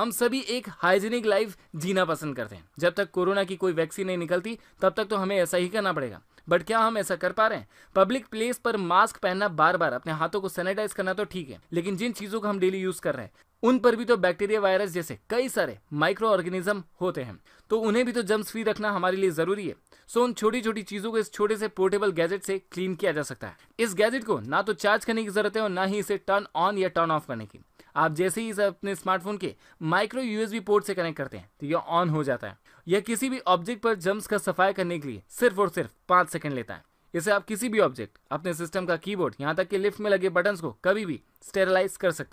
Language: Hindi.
हम सभी एक हाइजीनिक लाइफ जीना पसंद करते हैं जब तक कोरोना की कोई वैक्सीन नहीं निकलती तब तक तो हमें ऐसा ही करना पड़ेगा बट क्या हम ऐसा कर पा रहे हैं पब्लिक प्लेस पर मास्क पहनना बार बार अपने हाथों को सैनिटाइज करना तो ठीक है लेकिन जिन चीजों को हम डेली यूज कर रहे हैं उन पर भी तो बैक्टीरिया वायरस जैसे कई सारे माइक्रो ऑर्गेनिज्म होते हैं तो उन्हें भी तो जम्स फ्री रखना हमारे लिए जरूरी है सो उन छोटी छोटी चीजों को इस छोटे से पोर्टेबल गैजेट से क्लीन किया जा सकता है इस गैजेट को ना तो चार्ज करने की जरूरत है और ना ही इसे टर्न ऑन या टर्न ऑफ करने की आप जैसे ही इसे अपने स्मार्टफोन के माइक्रो यूएसबी पोर्ट से कनेक्ट करते हैं तो यह ऑन हो जाता है यह किसी भी ऑब्जेक्ट पर जम्स का सफाया करने के लिए सिर्फ और सिर्फ पांच सेकेंड लेता है इसे आप किसी भी ऑब्जेक्ट अपने सिस्टम का कीबोर्ड यहाँ तक कि लिफ्ट में लगे बटन को कभी भी स्टेरलाइज कर सकते हैं